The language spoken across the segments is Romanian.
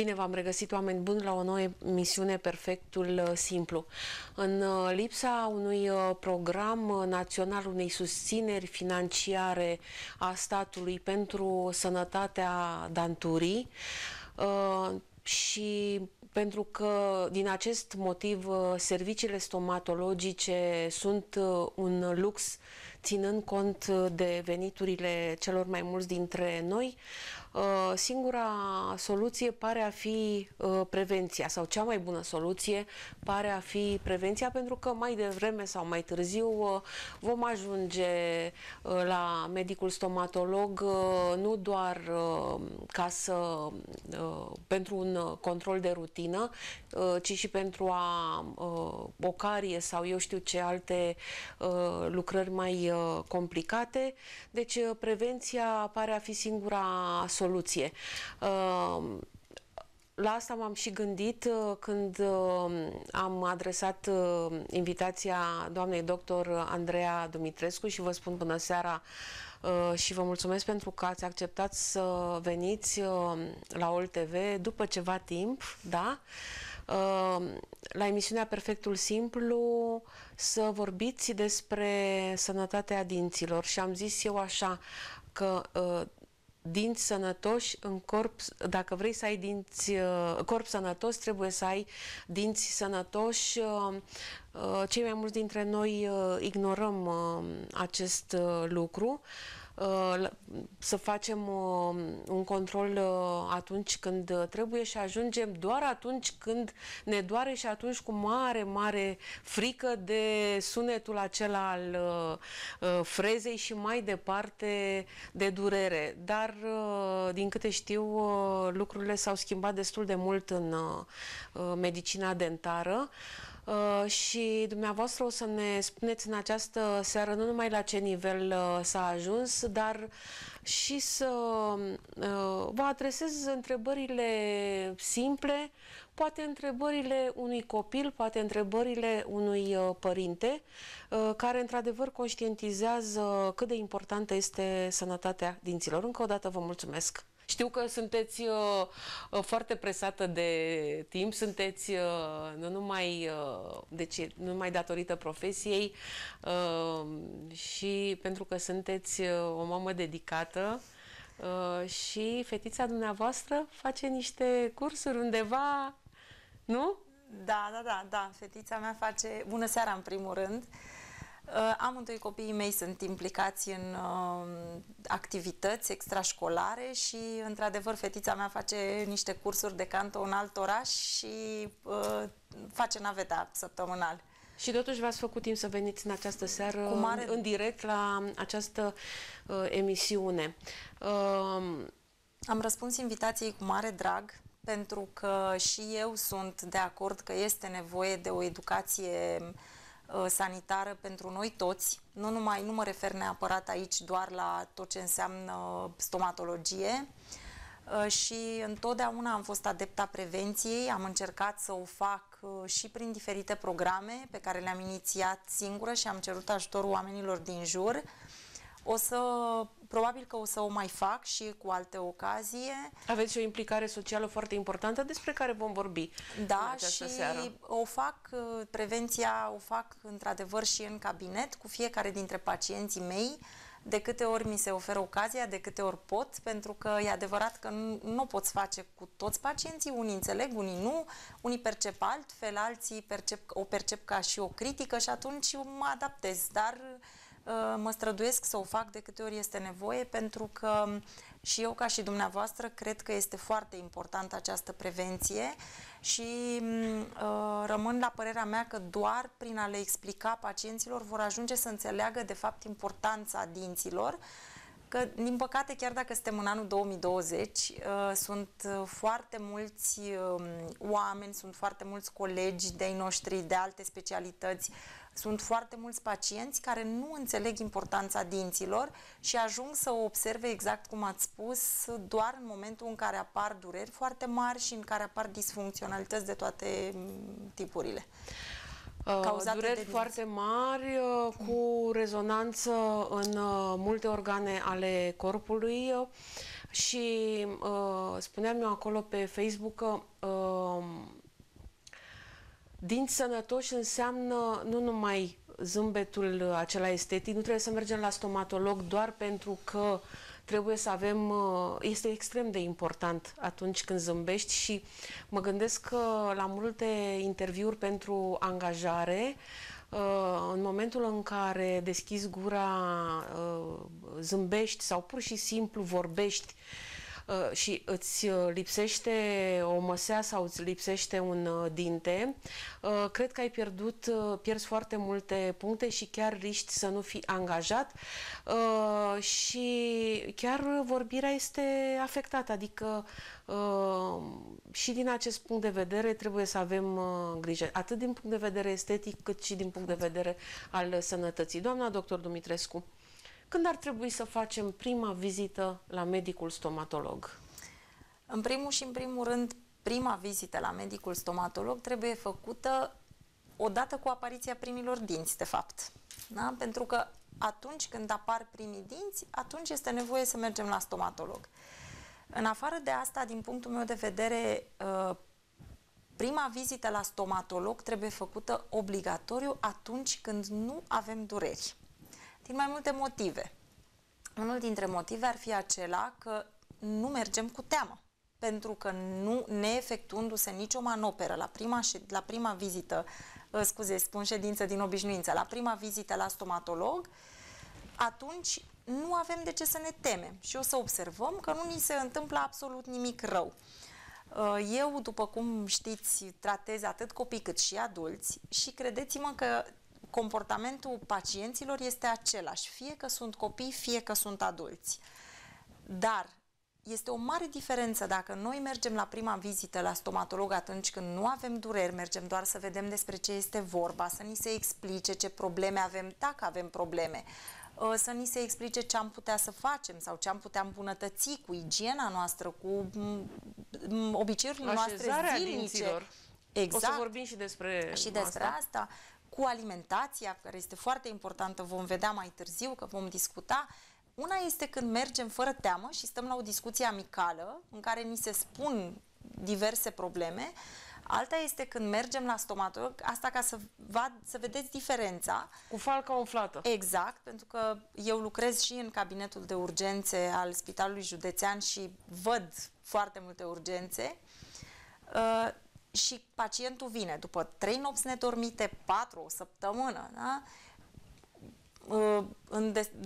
Bine v-am regăsit, oameni buni, la o nouă emisiune Perfectul uh, Simplu. În uh, lipsa unui uh, program național, unei susțineri financiare a statului pentru sănătatea danturii și pentru că din acest motiv serviciile stomatologice sunt un lux ținând cont de veniturile celor mai mulți dintre noi, uh, Uh, singura soluție pare a fi uh, prevenția sau cea mai bună soluție pare a fi prevenția pentru că mai devreme sau mai târziu uh, vom ajunge la medicul stomatolog nu doar ca să pentru un control de rutină, ci și pentru a o carie sau eu știu ce alte lucrări mai complicate. Deci prevenția pare a fi singura soluție soluție. Ehm, la asta m-am și gândit uh, când uh, am adresat uh, invitația doamnei doctor Andreea Dumitrescu și vă spun bună seara și vă mulțumesc pentru că ați acceptat să veniți la OLTV după ceva timp, da? Ehm, la emisiunea Perfectul Simplu să vorbiți despre sănătatea dinților și am zis eu așa că dinți sănătoși în corp, dacă vrei să ai dinți, uh, corp sănătos, trebuie să ai dinți sănătoși. Uh, uh, cei mai mulți dintre noi ignorăm acest lucru. Uh, să facem uh, un control uh, atunci când trebuie și ajungem doar atunci când ne doare și atunci cu mare, mare frică de sunetul acela al frezei și mai departe de durere. Dar, din câte știu, lucrurile s-au schimbat destul de mult în medicina dentară. Uh, și dumneavoastră o să ne spuneți în această seară nu numai la ce nivel uh, s-a ajuns, dar și să uh, vă adresez întrebările simple, poate întrebările unui copil, poate întrebările unui uh, părinte, uh, care într-adevăr conștientizează cât de importantă este sănătatea dinților. Încă o dată vă mulțumesc! Știu că sunteți uh, uh, foarte presată de timp, sunteți uh, nu numai, uh, deci, nu numai datorită profesiei uh, și pentru că sunteți uh, o mamă dedicată și fetița dumneavoastră face niște cursuri undeva, nu? Da, da, da, da. Fetița mea face... Bună seara, în primul rând. Uh, amândoi copiii mei sunt implicați în uh, activități extrașcolare și, într-adevăr, fetița mea face niște cursuri de canto în alt oraș și uh, face naveta săptămânal. Și totuși v-ați făcut timp să veniți în această seară Cu mare... în direct la această uh, emisiune. Uh... Am răspuns invitației cu mare drag pentru că și eu sunt de acord că este nevoie de o educație uh, Uh, sanitară pentru noi toți. Nu numai, nu mă refer neapărat aici doar la tot ce înseamnă stomatologie, uh, și întotdeauna am fost adepta prevenției, am încercat să o fac uh, și prin diferite programe pe care le-am inițiat singură și am cerut ajutorul oamenilor din jur. O să Probabil că o să o mai fac și cu alte ocazie. Aveți o implicare socială foarte importantă despre care vom vorbi Da, și seară. o fac, uh, prevenția o fac într-adevăr și în cabinet cu fiecare dintre pacienții mei de câte ori mi se oferă ocazia, de câte ori pot, pentru că e adevărat că nu, nu poți face cu toți pacienții, unii înțeleg, unii nu, unii percep altfel, alții percep, o percep ca și o critică și atunci mă adaptez, dar uh, Uh, mă străduiesc să o fac de câte ori este nevoie, pentru că um, și eu, ca și dumneavoastră, cred că este foarte importantă această prevenție și um, uh, rămân la părerea mea că doar prin a le explica pacienților vor ajunge să înțeleagă, de fapt, importanța dinților, că, din păcate, chiar dacă suntem în anul 2020, uh, sunt foarte mulți um, oameni, sunt foarte mulți colegi de-ai noștri de alte specialități sunt foarte mulți pacienți care nu înțeleg importanța dinților și ajung să o observe exact cum ați spus, doar în momentul în care apar dureri foarte mari și în care apar disfuncționalități de toate mm, tipurile. Uh, Cauzate dureri de foarte mari uh, cu rezonanță în uh, multe organe ale corpului și spuneam eu acolo pe Facebook că din sănătoși înseamnă nu numai zâmbetul acela estetic, nu trebuie să mergem la stomatolog doar pentru că trebuie să avem, uh, este extrem de important atunci când zâmbești și mă gândesc că la multe interviuri pentru angajare, uh, în momentul în care deschizi gura, uh, zâmbești sau pur și simplu vorbești Uh, și îți uh, lipsește o măsea sau îți lipsește un uh, dinte, cred că ai pierdut, pierzi foarte multe puncte și chiar riști să nu fii angajat și chiar vorbirea este afectată, adică și din acest punct de vedere trebuie să avem grijă, atât din punct de vedere estetic cât și din punct de vedere al sănătății. Doamna doctor Dumitrescu, când ar trebui să facem prima vizită la medicul stomatolog? În primul și în primul rând, prima vizită la medicul stomatolog trebuie făcută odată cu apariția primilor dinți, de fapt. Da? Pentru că atunci când apar primii dinți, atunci este nevoie să mergem la stomatolog. În afară de asta, din punctul meu de vedere, uh, prima vizită la stomatolog trebuie făcută obligatoriu atunci când nu avem dureri. Din mai multe motive. Unul dintre motive ar fi acela că nu mergem cu teamă pentru că nu neefectuându-se nicio manoperă la prima, la prima vizită, scuze, spun ședință din obișnuință, la prima vizită la stomatolog, atunci nu avem de ce să ne temem și o să observăm că nu ni se întâmplă absolut nimic rău. Eu, după cum știți, tratez atât copii cât și adulți și credeți-mă că comportamentul pacienților este același, fie că sunt copii, fie că sunt adulți. Dar este o mare diferență dacă noi mergem la prima vizită la stomatolog atunci când nu avem dureri, mergem doar să vedem despre ce este vorba, să ni se explice ce probleme avem, dacă avem probleme, ă, să ni se explice ce am putea să facem sau ce am putea îmbunătăți cu igiena noastră, cu obiceiurile noastre zilnice. Dinților. Exact. O să exact. vorbim și despre Și despre asta. asta cu alimentația, care este foarte importantă, vom vedea mai târziu, că vom discuta, una este când mergem fără teamă și stăm la o discuție amicală în care ni se spun diverse probleme, alta este când mergem la stomatolog, asta ca să, vad, să vedeți diferența. Cu falca umflată. Exact, pentru că eu lucrez și în cabinetul de urgențe al Spitalului Județean și văd foarte multe urgențe. Uh, și pacientul vine după trei nopți nedormite, patru o săptămână, da? Uh,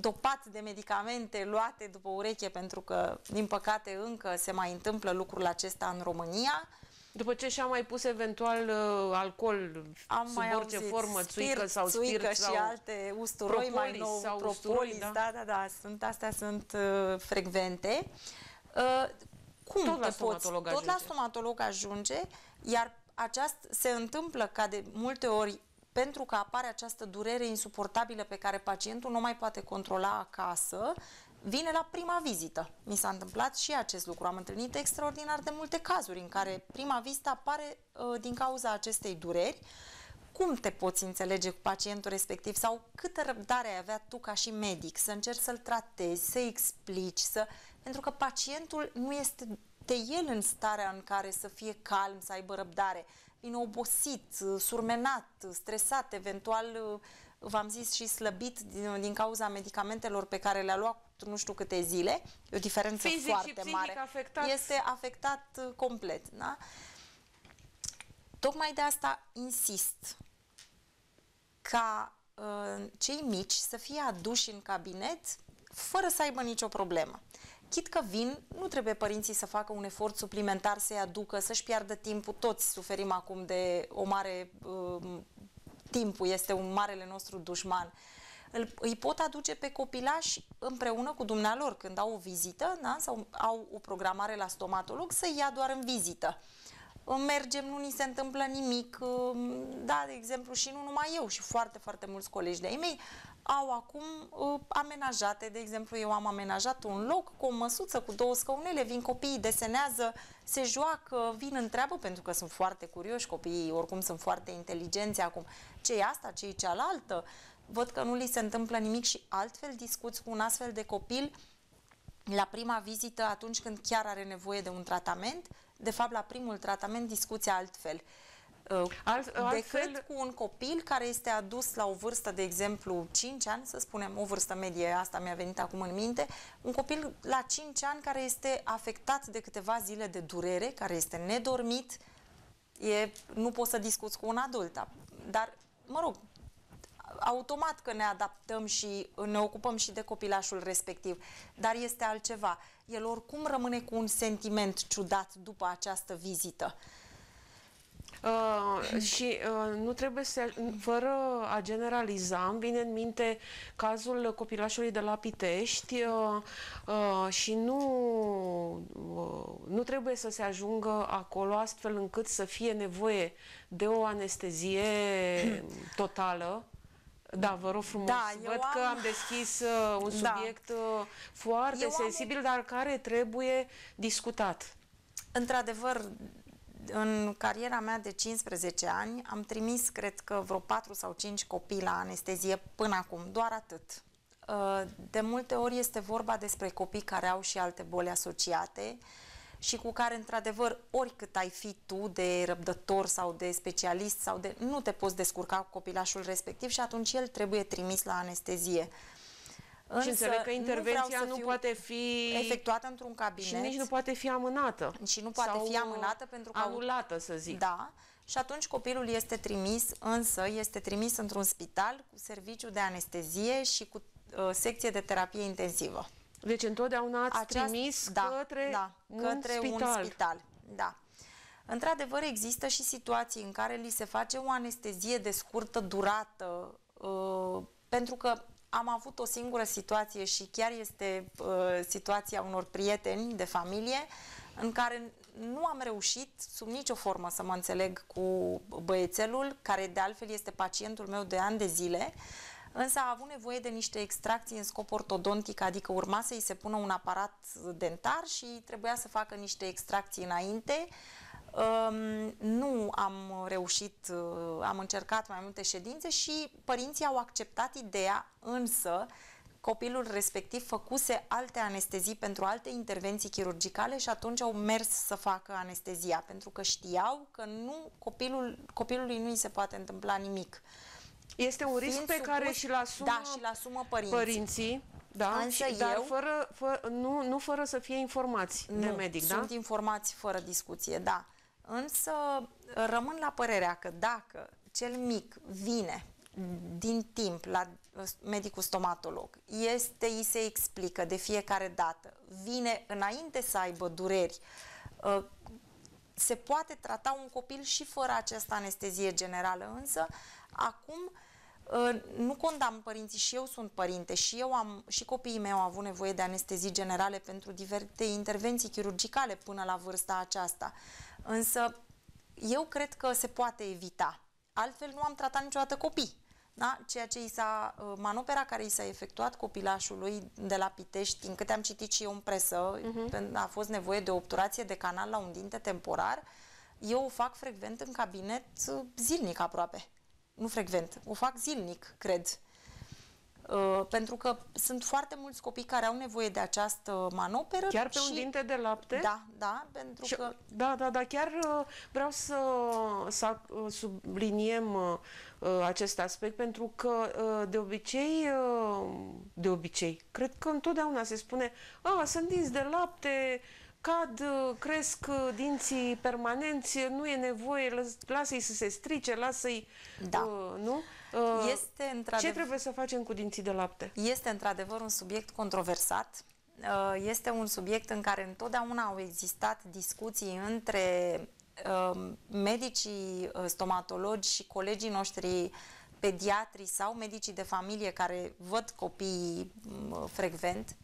dopat de medicamente luate după ureche, pentru că, din păcate, încă se mai întâmplă lucrul acesta în România. După ce și-a mai pus eventual uh, alcool Am sub mai orice auzit, formă, țuică sau spirit țuică sau și alte usturoi propolis, mai nou, sau propolis, usturoi, da? da, da, da, sunt, astea sunt uh, frecvente. Uh, cum tot la poți? Stomatolog tot la stomatolog ajunge, iar aceast se întâmplă ca de multe ori pentru că apare această durere insuportabilă pe care pacientul nu mai poate controla acasă, vine la prima vizită. Mi s-a întâmplat și acest lucru. Am întâlnit extraordinar de multe cazuri în care prima vizită apare uh, din cauza acestei dureri. Cum te poți înțelege cu pacientul respectiv sau câtă răbdare ai avea tu ca și medic să încerci să-l tratezi, să-i explici, să pentru că pacientul nu este de el în starea în care să fie calm, să aibă răbdare. Vine obosit, surmenat, stresat, eventual, v-am zis, și slăbit din, din cauza medicamentelor pe care le-a luat nu știu câte zile. E o diferență Fizic foarte și mare. Afectat. Este afectat uh, complet. Da? Tocmai de asta insist ca uh, cei mici să fie aduși în cabinet fără să aibă nicio problemă. Chit că vin, nu trebuie părinții să facă un efort suplimentar să-i aducă, să-și piardă timpul. Toți suferim acum de o mare... Um, timpul este un marele nostru dușman. Îl, îi pot aduce pe copilași împreună cu dumnealor când au o vizită da? sau au o programare la stomatolog să ia doar în vizită. Mergem, nu ni se întâmplă nimic. Um, da, de exemplu, și nu numai eu, și foarte, foarte mulți colegi de-ai mei au acum uh, amenajate. De exemplu, eu am amenajat un loc cu o măsuță, cu două scaunele, vin copiii, desenează, se joacă, vin întreabă, pentru că sunt foarte curioși copiii, oricum sunt foarte inteligenți acum. ce e asta, ce e cealaltă? Văd că nu li se întâmplă nimic și altfel discuți cu un astfel de copil la prima vizită, atunci când chiar are nevoie de un tratament, de fapt la primul tratament discuția altfel. Uh, Alt, altfel... decât cu un copil care este adus la o vârstă, de exemplu, 5 ani, să spunem, o vârstă medie, asta mi-a venit acum în minte, un copil la 5 ani care este afectat de câteva zile de durere, care este nedormit, e, nu poți să discuți cu un adult, dar, mă rog, automat că ne adaptăm și ne ocupăm și de copilașul respectiv, dar este altceva. El oricum rămâne cu un sentiment ciudat după această vizită. Uh, și uh, nu trebuie să, fără a generaliza, îmi vine în minte cazul copilașului de la Pitești uh, uh, și nu, uh, nu trebuie să se ajungă acolo astfel încât să fie nevoie de o anestezie totală. Da, vă rog frumos. Da, Văd am... că am deschis uh, un da. subiect da. foarte eu sensibil, am... dar care trebuie discutat. Într-adevăr, în cariera mea de 15 ani am trimis, cred că, vreo 4 sau 5 copii la anestezie până acum, doar atât. Uh, de multe ori este vorba despre copii care au și alte boli asociate și cu care, într-adevăr, oricât ai fi tu de răbdător sau de specialist sau de... nu te poți descurca cu copilașul respectiv și atunci el trebuie trimis la anestezie. Însă, și înțeleg că intervenția nu, nu poate fi efectuată într-un cabinet. Și nici nu poate fi amânată. Și nu poate sau fi amânată pentru că... Anulată, să zic. Da. Și atunci copilul este trimis, însă este trimis într-un spital cu serviciu de anestezie și cu uh, secție de terapie intensivă. Deci întotdeauna ați Aceast... trimis da, către, da, un, către spital. un spital. Da. Într-adevăr, există și situații în care li se face o anestezie de scurtă durată, uh, pentru că am avut o singură situație și chiar este uh, situația unor prieteni de familie în care nu am reușit sub nicio formă să mă înțeleg cu băiețelul, care de altfel este pacientul meu de ani de zile, însă a avut nevoie de niște extracții în scop ortodontic, adică urma să-i se pună un aparat dentar și trebuia să facă niște extracții înainte, nu am reușit, uh, am încercat mai multe ședințe și părinții au acceptat ideea, însă copilul respectiv făcuse alte anestezii pentru alte intervenții chirurgicale și atunci au mers să facă anestezia, pentru că știau că nu copilul, copilului nu îi se poate întâmpla nimic. Este un risc Fiind pe supus, care și-l asumă, da, și la asumă părinții. părinții. Da, Însă și, dar eu, fără, fă, nu, nu fără să fie informați nu, de medic, sunt da? sunt informați fără discuție, da. Însă rămân la părerea că dacă cel mic vine din timp la uh, medicul stomatolog, este, îi se explică de fiecare dată, vine înainte să aibă dureri, uh, se poate trata un copil și fără această anestezie generală, însă acum uh, nu condamn părinții și eu sunt părinte și eu am, și copiii mei au avut nevoie de anestezii generale pentru diverse intervenții chirurgicale până la vârsta aceasta. Însă eu cred că se poate evita. Altfel nu am tratat niciodată copii. Da? Ceea ce i s-a, uh, manopera care i s-a efectuat copilașului de la Pitești, din câte am citit și eu în presă, uh-huh. a fost nevoie de obturație de canal la un dinte temporar, eu o fac frecvent în cabinet uh, zilnic aproape. Nu frecvent, o fac zilnic, cred. Uh, pentru că sunt foarte mulți copii care au nevoie de această manoperă. Chiar pe și... un dinte de lapte? Da, da, pentru și, că... Da, da, da, chiar uh, vreau să, să uh, subliniem acest aspect pentru că de obicei, de obicei, cred că întotdeauna se spune, a, ah, sunt dinți de lapte, cad, cresc uh, dinții permanenți, nu e nevoie, lasă-i să se strice, lasă-i... Da. Uh, nu? Uh, este Ce trebuie să facem cu dinții de lapte? Este într-adevăr un subiect controversat. Uh, este un subiect în care întotdeauna au existat discuții între uh, medicii uh, stomatologi și colegii noștri pediatrii sau medicii de familie care văd copiii mm, frecvent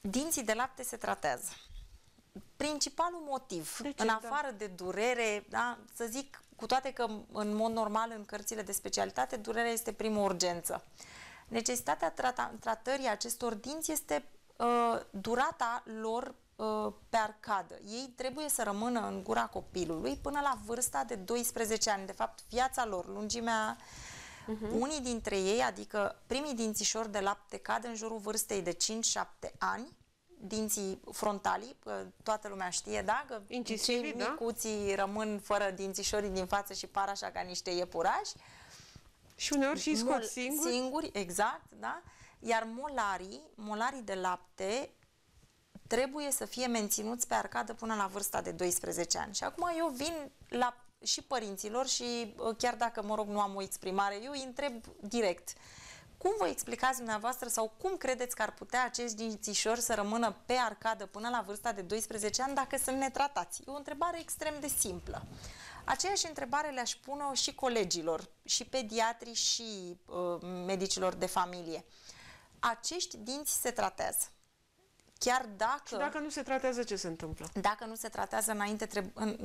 Dinții de lapte se tratează. Principalul motiv, de ce, în da? afară da? de durere, da, să zic, cu toate că în mod normal în cărțile de specialitate, durerea este prima urgență. Necesitatea trata, tratării acestor dinți este uh, durata lor uh, pe arcadă. Ei trebuie să rămână în gura copilului până la vârsta de 12 ani. De fapt, viața lor, lungimea uh, Uh-huh. Unii dintre ei, adică primii dințișori de lapte cad în jurul vârstei de 5-7 ani, dinții frontali, toată lumea știe, da? Că Incisivi, da. cei micuții da? rămân fără dințișorii din față și par așa ca niște iepurași. Și uneori și scot singuri. Singuri, exact, da? Iar molarii, molarii de lapte, trebuie să fie menținuți pe arcadă până la vârsta de 12 ani. Și acum eu vin la și părinților și chiar dacă, mă rog, nu am o exprimare, eu îi întreb direct. Cum vă explicați dumneavoastră sau cum credeți că ar putea acești dințișori să rămână pe arcadă până la vârsta de 12 ani dacă sunt netratați? E o întrebare extrem de simplă. Aceeași întrebare le-aș pune și colegilor, și pediatrii, și uh, medicilor de familie. Acești dinți se tratează. Chiar dacă... Și dacă nu se tratează, ce se întâmplă? Dacă nu se tratează înainte, în,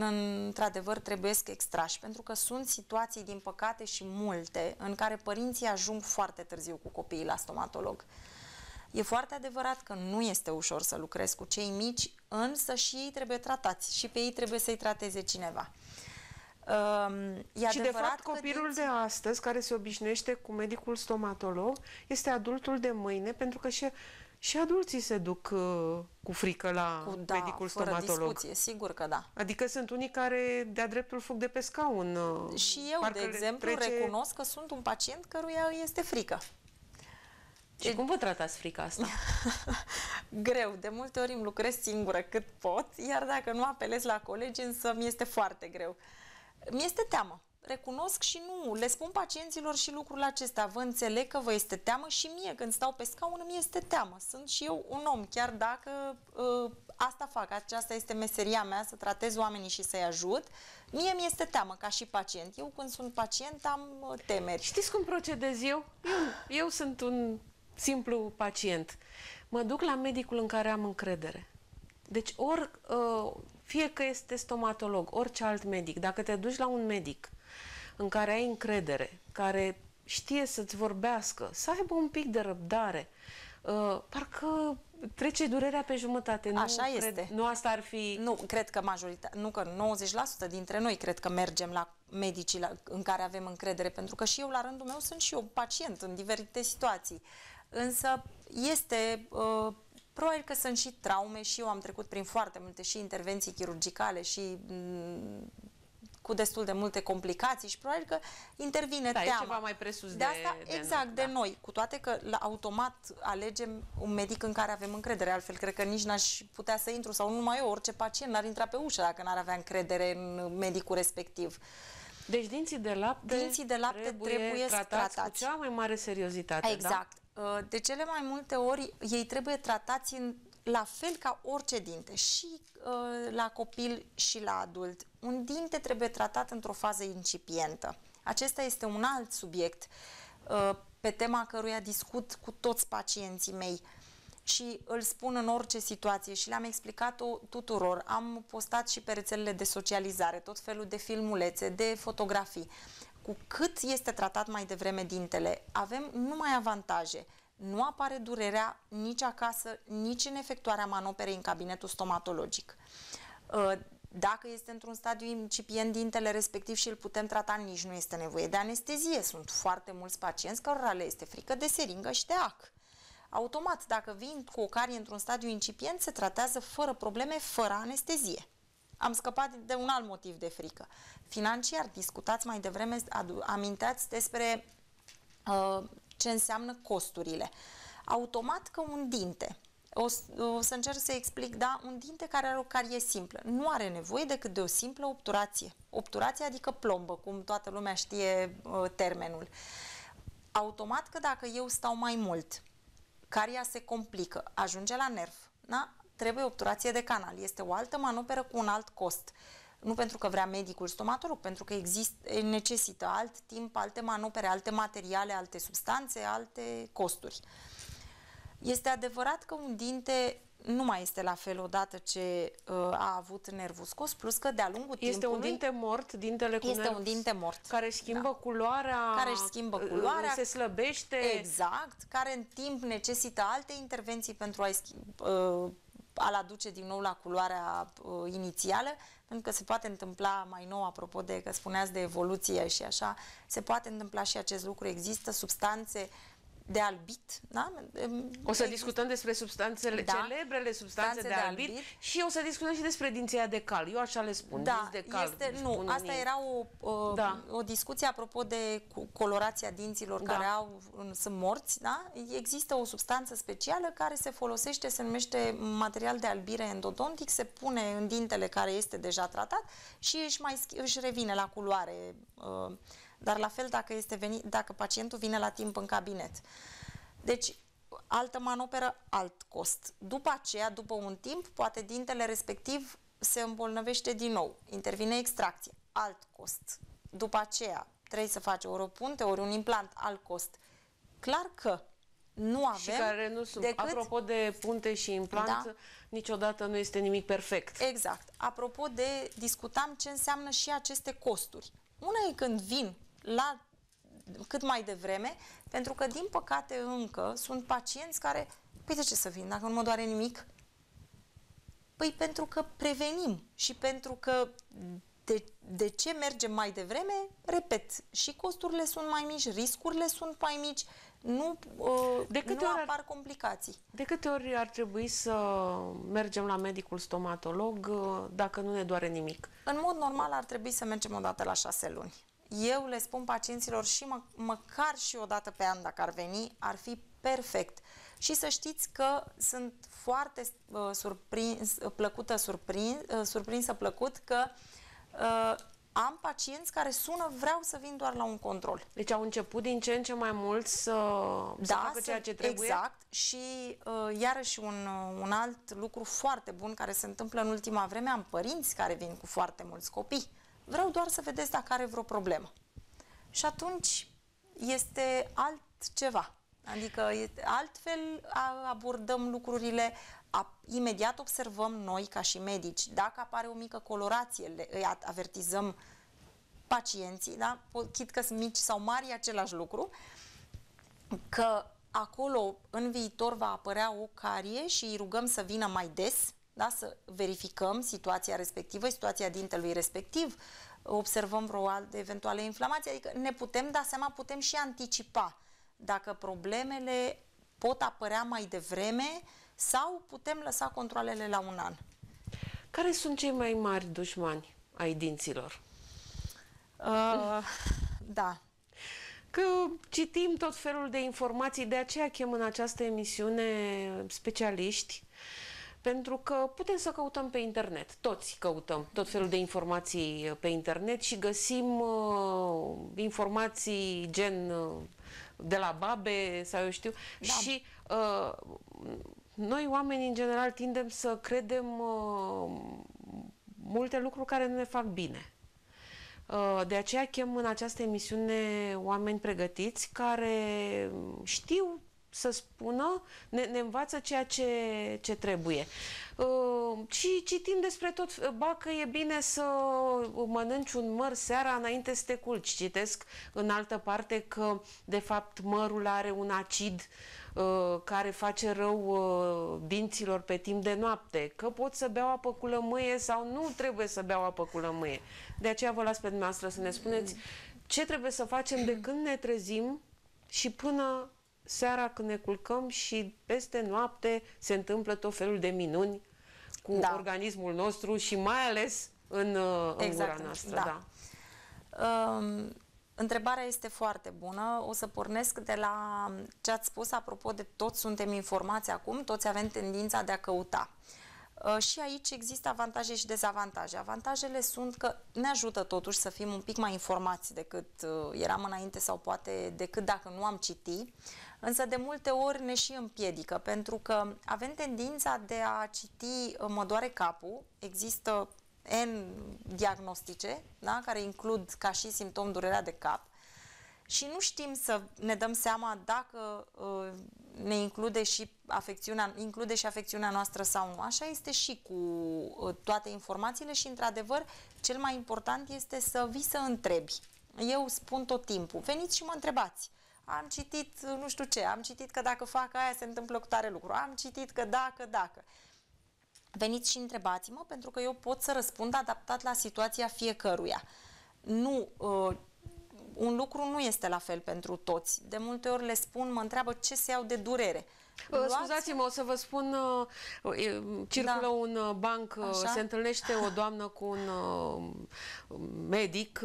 într-adevăr, trebuie să extrași, pentru că sunt situații, din păcate, și multe, în care părinții ajung foarte târziu cu copiii la stomatolog. E foarte adevărat că nu este ușor să lucrezi cu cei mici, însă și ei trebuie tratați și pe ei trebuie să-i trateze cineva. Ehm, e și de fapt copilul de astăzi care se obișnuiește cu medicul stomatolog este adultul de mâine pentru că și și adulții se duc uh, cu frică la cu, da, medicul stomatolog. Fără discuție, sigur că da. Adică sunt unii care de-a dreptul fug de pe scaun. Uh, și eu, de exemplu, trece... recunosc că sunt un pacient căruia îi este frică. Și cum vă tratați frica asta? greu. De multe ori îmi lucrez singură cât pot, iar dacă nu apelez la colegi, însă mi este foarte greu. Mi este teamă recunosc și nu. Le spun pacienților și lucrul acesta. Vă înțeleg că vă este teamă și mie când stau pe scaun îmi este teamă. Sunt și eu un om, chiar dacă uh, asta fac, aceasta este meseria mea, să tratez oamenii și să-i ajut. Mie mi este teamă ca și pacient. Eu când sunt pacient am ă, temeri. Știți cum procedez eu? Eu, eu sunt un simplu pacient. Mă duc la medicul în care am încredere. Deci ori, ă, fie că este stomatolog, orice alt medic, dacă te duci la un medic în care ai încredere, care știe să-ți vorbească, să aibă un pic de răbdare. Uh, parcă trece durerea pe jumătate. Nu Așa cred, este. Nu asta ar fi... Nu, cred că majoritatea, nu că 90% dintre noi cred că mergem la medicii la, în care avem încredere, pentru că și eu la rândul meu sunt și eu pacient în diferite situații. Însă este... Uh, Probabil că sunt și traume și eu am trecut prin foarte multe și intervenții chirurgicale și mm, cu destul de multe complicații și probabil că intervine da, teama. ceva mai presus de, de asta, de Exact, noi, de da. noi. Cu toate că la automat alegem un medic în care avem încredere, altfel cred că nici n-aș putea să intru sau numai eu, orice pacient n-ar intra pe ușă dacă n-ar avea încredere în medicul respectiv. Deci dinții de lapte, dinții de lapte trebuie, trebuie tratați, tratați cu cea mai mare seriozitate. Da? Exact. Da? De cele mai multe ori ei trebuie tratați în la fel ca orice dinte, și uh, la copil și la adult, un dinte trebuie tratat într-o fază incipientă. Acesta este un alt subiect uh, pe tema căruia discut cu toți pacienții mei și îl spun în orice situație și le-am explicat-o tuturor. Am postat și pe rețelele de socializare tot felul de filmulețe, de fotografii. Cu cât este tratat mai devreme dintele, avem numai avantaje – nu apare durerea nici acasă, nici în efectuarea manoperei în cabinetul stomatologic. Uh, dacă este într-un stadiu incipient dintele respectiv și îl putem trata, nici nu este nevoie de anestezie. Sunt foarte mulți pacienți cărora le este frică de seringă și de ac. Automat, dacă vin cu o carie într-un stadiu incipient, se tratează fără probleme, fără anestezie. Am scăpat de un alt motiv de frică. Financiar, discutați mai devreme, aminteați despre uh, ce înseamnă costurile. Automat că un dinte, o, o să încerc să explic, da, un dinte care are o carie simplă, nu are nevoie decât de o simplă obturație. Obturație adică plombă, cum toată lumea știe uh, termenul. Automat că dacă eu stau mai mult, caria se complică, ajunge la nerv, da? trebuie obturație de canal, este o altă manoperă cu un alt cost. Nu pentru că vrea medicul stomatolog, pentru că exist, necesită alt timp, alte manopere, alte materiale, alte substanțe, alte costuri. Este adevărat că un dinte nu mai este la fel odată ce uh, a avut nervul scos, plus că de-a lungul este timpului... Este un dinte mort, dintele cu Este un dinte mort. Care își schimbă da. culoarea... Care își schimbă uh, uh, culoarea... Se slăbește... Exact, care în timp necesită alte intervenții pentru uh, a-l uh, a aduce din nou la culoarea uh, inițială pentru că se poate întâmpla mai nou, apropo de că spuneați de evoluție și așa, se poate întâmpla și acest lucru. Există substanțe uh, de albit. Da? O să discutăm despre substanțele, da. celebrele substanțe, de, albit, de albit și o să discutăm și despre dinția de cal. Eu așa le spun, da, de cal. Este, nu, spun asta mie. era o, o, da. o discuție apropo de colorația dinților da. care au, sunt morți. Da? Există o substanță specială care se folosește, se numește material de albire endodontic, se pune în dintele care este deja tratat și își, mai, își revine la culoare uh, dar la fel dacă, este veni, dacă pacientul vine la timp în cabinet. Deci, altă manoperă, alt cost. După aceea, după un timp, poate dintele respectiv se îmbolnăvește din nou, intervine extracție, alt cost. După aceea, trebuie să faci ori o punte, ori un implant, alt cost. Clar că nu avem. Și care nu sunt. Decât... Apropo de punte și implant, da. niciodată nu este nimic perfect. Exact. Apropo de discutam ce înseamnă și aceste costuri. Una e când vin la cât mai devreme, pentru că, din păcate, încă sunt pacienți care, păi de ce să vin, dacă nu mă doare nimic? Păi pentru că prevenim și pentru că de, de ce mergem mai devreme? Repet, și costurile sunt mai mici, riscurile sunt mai mici, nu, uh, de câte nu ori apar complicații. De câte ori ar trebui să mergem la medicul stomatolog uh, dacă nu ne doare nimic? În mod normal ar trebui să mergem o dată la șase luni eu le spun pacienților și mă, măcar și o dată pe an dacă ar veni, ar fi perfect. Și să știți că sunt foarte uh, surprins, plăcută, surprins, uh, surprinsă plăcut că uh, am pacienți care sună, vreau să vin doar la un control. Deci au început din ce în ce mai mult să, da, să facă ceea ce trebuie? Exact. Și uh, iarăși un, uh, un alt lucru foarte bun care se întâmplă în ultima vreme, am părinți care vin cu foarte mulți copii. Uh, vreau doar să vedeți dacă are vreo problemă. Și atunci este altceva. Adică altfel abordăm lucrurile, imediat observăm noi ca și medici. Dacă apare o mică colorație, le, îi avertizăm pacienții, da? chit că sunt mici sau mari, același lucru, că acolo în viitor va apărea o carie și îi rugăm să vină mai des da? să verificăm situația respectivă, situația dintelui respectiv, observăm vreo altă eventuală inflamație, adică ne putem da seama, putem și anticipa dacă problemele pot apărea mai devreme sau putem lăsa controlele la un an. Care sunt cei mai mari dușmani ai dinților? Uh, da. Că citim tot felul de informații, de aceea chem în această emisiune specialiști pentru că putem să căutăm pe internet, toți căutăm tot felul de informații uh, pe internet și găsim uh, informații gen uh, de la babe sau eu știu. Da. Și uh, noi oamenii în general tindem să credem uh, multe lucruri care nu ne fac bine. Uh, de aceea chem în această emisiune oameni pregătiți care uh, știu să spună, ne, ne învață ceea ce, ce trebuie. Uh, și citim despre tot, ba că e bine să mănânci un măr seara înainte să te culci. Citesc în altă parte că, de fapt, mărul are un acid uh, care face rău uh, dinților pe timp de noapte, că pot să beau apă cu lămâie sau nu trebuie să beau apă cu lămâie. De aceea vă las pe dumneavoastră să ne spuneți ce trebuie să facem de când ne trezim și până seara când ne culcăm și peste noapte se întâmplă tot felul de minuni cu da. organismul nostru și mai ales în, uh, în exact, gura noastră. Da. Da. Um, întrebarea este foarte bună. O să pornesc de la ce ați spus apropo de toți suntem informați acum, toți avem tendința de a căuta. Uh, și aici există avantaje și dezavantaje. Avantajele sunt că ne ajută totuși să fim un pic mai informați decât uh, eram înainte sau poate decât dacă nu am citit însă de multe ori ne și împiedică, pentru că avem tendința de a citi mă doare capul, există N diagnostice, da? care includ ca și simptom durerea de cap, și nu știm să ne dăm seama dacă uh, ne include și afecțiunea, include și afecțiunea noastră sau nu. Așa este și cu uh, toate informațiile și, într-adevăr, cel mai important este să vii să întrebi. Eu spun tot timpul, veniți și mă întrebați am citit nu știu ce, am citit că dacă fac aia se întâmplă cu tare lucru, am citit că dacă, dacă. Veniți și întrebați-mă pentru că eu pot să răspund adaptat la situația fiecăruia. Nu, uh, un lucru nu este la fel pentru toți. De multe ori le spun, mă întreabă ce se iau de durere. Scuzați-mă, o să vă spun, uh, circulă da. un uh, banc, uh, Așa? se întâlnește o doamnă cu un medic,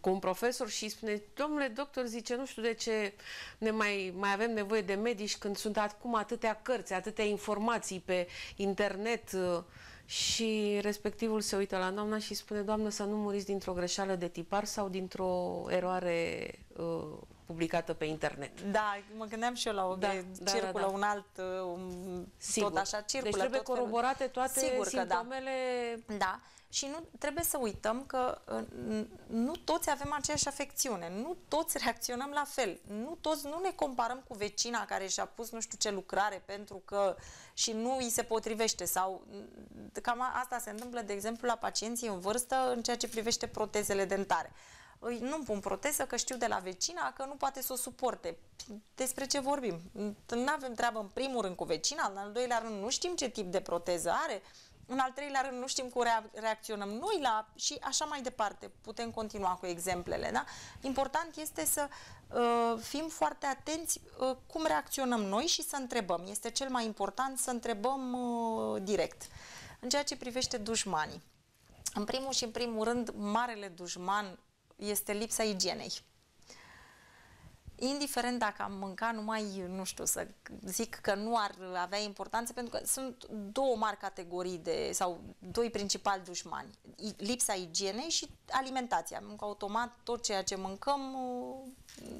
cu un profesor și spune, domnule doctor, zice, nu știu de ce ne mai, mai avem nevoie de medici când sunt acum atâtea cărți, atâtea informații pe internet uh, și respectivul se uită la doamna și spune, doamnă, să nu muriți dintr-o greșeală de tipar sau dintr-o eroare uh, publicată pe internet. Da, mă gândeam și eu la o da, da, da, circulă, da, da. un alt, un, um, tot așa circulă. Deci trebuie coroborate toate simptomele. Da. simptomele da. Și nu trebuie să uităm că uh, nu toți avem aceeași afecțiune, nu toți reacționăm la fel, nu toți nu ne comparăm cu vecina care și-a pus nu știu ce lucrare pentru că și nu îi se potrivește sau mm, cam asta se întâmplă, de exemplu, la pacienții în vârstă în ceea ce privește protezele dentare. Nu-mi pun proteză că știu de la vecina că nu poate să o suporte. Despre ce vorbim? Nu avem treabă în primul rând cu vecina, în al doilea rând nu știm ce tip de proteză are, în al treilea rând, nu știm cum reacționăm noi la... și așa mai departe. Putem continua cu exemplele, da? Important este să uh, fim foarte atenți uh, cum reacționăm noi și să întrebăm. Este cel mai important să întrebăm uh, direct. În ceea ce privește dușmanii. În primul și în primul rând, marele dușman este lipsa igienei indiferent dacă am nu numai, nu știu, să zic că nu ar avea importanță, pentru că sunt două mari categorii de, sau doi principali dușmani. Lipsa igienei și alimentația. Mâncă automat tot ceea ce mâncăm uh,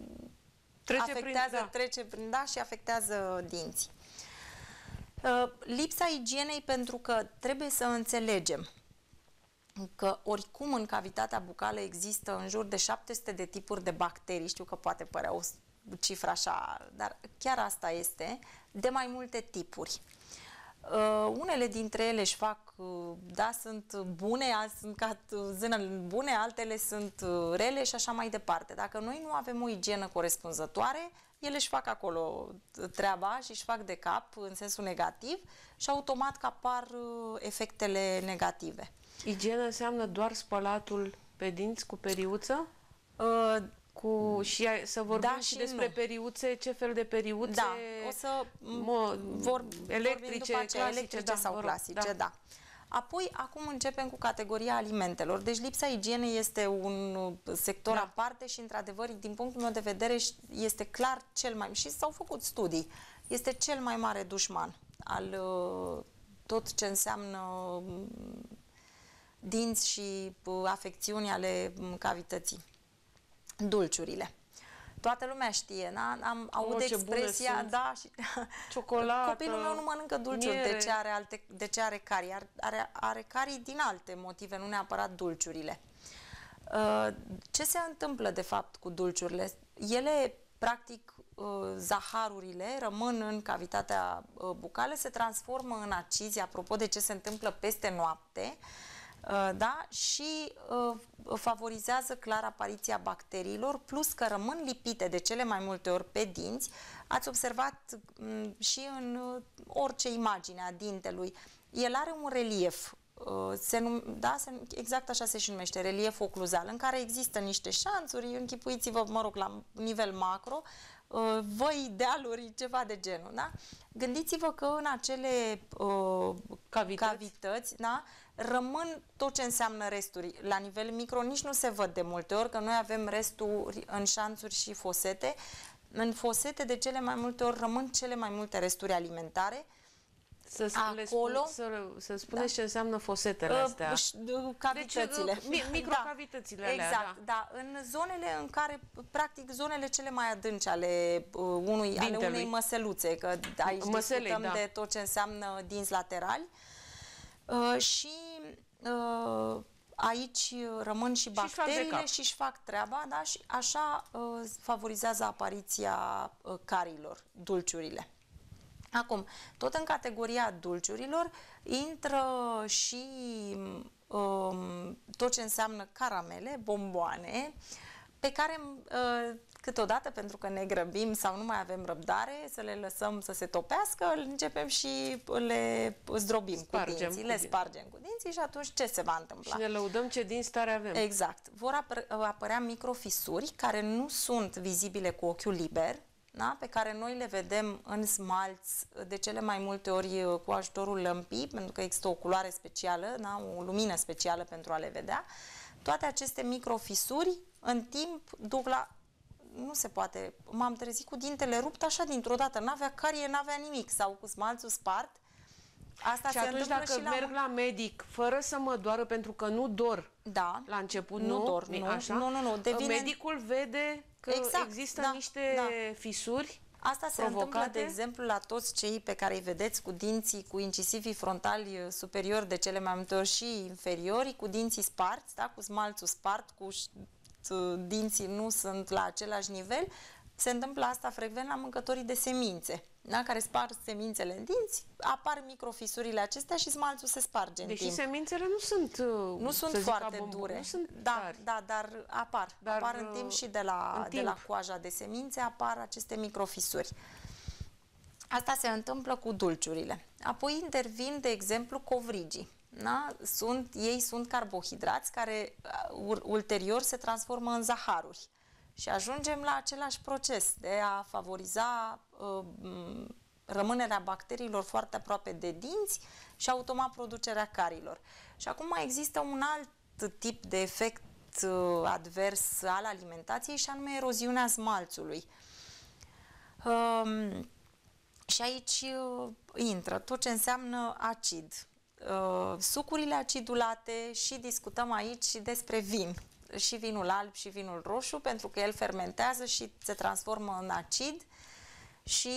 trece afectează, prin, da. trece prin, da, și afectează dinții. Uh, lipsa igienei pentru că trebuie să înțelegem că oricum în cavitatea bucală există în jur de 700 de tipuri de bacterii, știu că poate părea o cifră așa, dar chiar asta este, de mai multe tipuri. Uh, unele dintre ele își fac, uh, da, sunt bune, alt, sunt ca zână bune, altele sunt uh, rele și așa mai departe. Dacă noi nu avem o igienă corespunzătoare, ele își fac acolo uh, treaba și își fac de cap în sensul negativ și automat că apar uh, efectele negative. Igienă înseamnă doar spălatul pe dinți cu periuță? Uh, cu, și să vorbim da, și, despre nu. periuțe, ce fel de periuțe da, o să mă, vor, electrice, clasice, electrice da, sau clasice, da. da. Apoi, acum începem cu categoria alimentelor. Deci lipsa igienei este un sector da. aparte și, într-adevăr, din punctul meu de vedere, este clar cel mai... Și s-au făcut studii. Este cel mai mare dușman al uh, tot ce înseamnă dinți și afecțiuni ale cavității. Dulciurile. Toată lumea știe, da? Am, aud oh, expresia, da, și ciocolată. Copilul meu nu mănâncă dulciuri, miere. de ce are, alte, de ce are carii? Are, are, are carii din alte motive, nu neapărat dulciurile. Uh, ce se întâmplă, de fapt, cu dulciurile? Ele, practic, uh, zaharurile rămân în cavitatea uh, bucală, se transformă în acizi, apropo de ce se întâmplă peste noapte, Uh, da? și uh, favorizează clar apariția bacteriilor, plus că rămân lipite de cele mai multe ori pe dinți. Ați observat mm, și în uh, orice imagine a dintelui, el are un relief se num, da, se, exact așa se și numește, relief ocluzal, în care există niște șanțuri, închipuiți-vă, mă rog, la nivel macro, voi idealuri ceva de genul, da? Gândiți-vă că în acele uh, cavități, cavități da, rămân tot ce înseamnă resturi. La nivel micro nici nu se văd de multe ori, că noi avem resturi în șanțuri și fosete. În fosete de cele mai multe ori rămân cele mai multe resturi alimentare, să, spune, acolo, să, să da. spuneți da. ce înseamnă fosetele uh, astea. Cavitățile. Deci, uh, da. microcavitățile da. alea. Exact, da. da. În zonele în care, practic, zonele cele mai adânci ale, uh, unui, ale unei măseluțe, că aici Măselei, discutăm da. de tot ce înseamnă dinți laterali, uh, Uh, și uh, aici rămân și bacteriile și își fac treaba, da? Și așa uh, favorizează apariția uh, carilor, dulciurile. Acum, tot în categoria dulciurilor intră și um, tot ce înseamnă caramele, bomboane, uh, pe care uh, câteodată, pentru că ne grăbim sau nu mai avem răbdare, să le lăsăm să se topească, începem și le zdrobim spargem cu dinții, cu le spargem cu dinții și atunci ce se va întâmpla? Și ne lăudăm ce din stare avem. Exact. Vor uh, apărea microfisuri care nu sunt vizibile cu ochiul liber, da? pe care noi le vedem în smalți uh, de cele mai multe ori cu ajutorul lămpii, pentru că există o culoare specială, da? o lumină specială pentru a le vedea, uh, toate aceste microfisuri în timp duc la... Nu se poate. M-am trezit cu dintele rupt așa dintr-o dată. N-avea carie, n-avea nimic. Sau cu smalțul spart. Asta și se atunci dacă și la... merg la medic fără să mă doară pentru că nu dor da, la început, nu, nu dor, nu, așa? nu, nu, nu. Devine... Medicul vede că exact, există da, niște da. fisuri Asta se întâmplă, de exemplu, la toți cei pe care îi vedeți cu dinții, cu incisivii frontali uh, superiori de cele mai multe ori și inferiori, cu dinții sparți, da? cu smalțul spart, cu uh, dinții nu sunt la același nivel, se întâmplă asta frecvent la mâncătorii de semințe, da? care spar semințele în dinți, apar microfisurile acestea și smalțul se sparge în Deși timp. semințele nu sunt uh, Nu sunt foarte bomba, dure. Nu sunt da, da, dar apar. Dar, apar în timp uh, și de la, de la coaja de semințe apar aceste microfisuri. Asta se întâmplă cu dulciurile. Apoi intervin, de exemplu, covrigii. Da? Sunt, ei sunt carbohidrați care uh, ulterior se transformă în zaharuri. Și ajungem la același proces de a favoriza uh, rămânerea bacteriilor foarte aproape de dinți și automat producerea carilor. Și acum mai există un alt tip de efect uh, advers al alimentației și anume eroziunea smalțului. Um, și aici uh, intră tot ce înseamnă acid. Uh, sucurile acidulate și discutăm aici despre vin și vinul alb și vinul roșu, pentru că el fermentează și se transformă în acid și